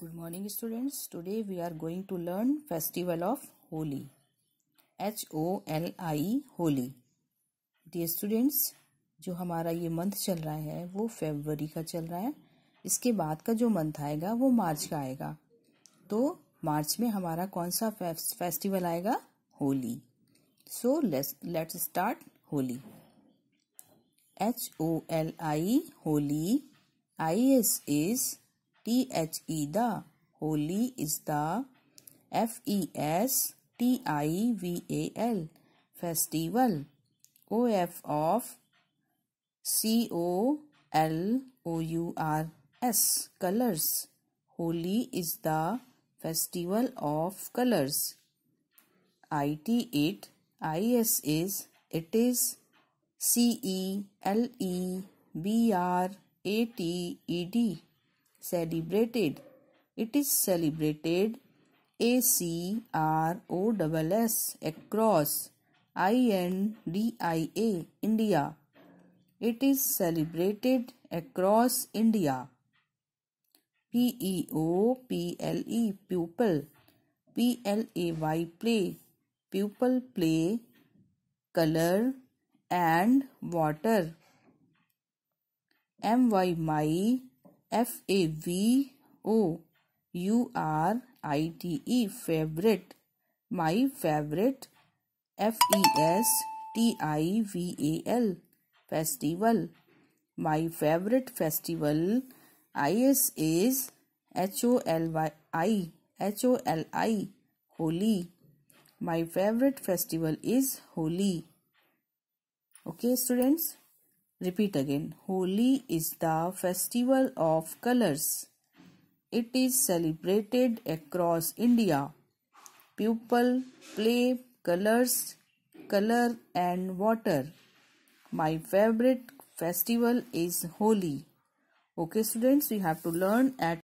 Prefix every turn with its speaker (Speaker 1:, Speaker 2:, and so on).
Speaker 1: Good morning students today we are going to learn festival of Holi H O L I Holi डी students जो हमारा ये month चल रहा है वो फेबररी का चल रहा है इसके बाद का जो मंथ आएगा वो मार्च का आएगा तो मार्च में हमारा कौन सा फेस्टिवल आएगा Holi so let's start Holi H O L I Holi I S is T H E the holy is the F E S T I V A L festival O F of C O L O U R S colors holy is the festival of colors I T it I S is it is C E L E B R A T E D celebrated. It is celebrated A C R O S S across I N D I A India. It is celebrated across India. P E O P L E pupil P L A Y play pupil play color and water M Y my F A V O U R I T E favorite my favorite F E S T I V A L festival my favorite festival is is H O L Y I H O L I Holi my favorite festival is Holi okay students Repeat again. Holi is the festival of colors. It is celebrated across India. People play colors, color and water. My favorite festival is Holi. Okay students, we have to learn at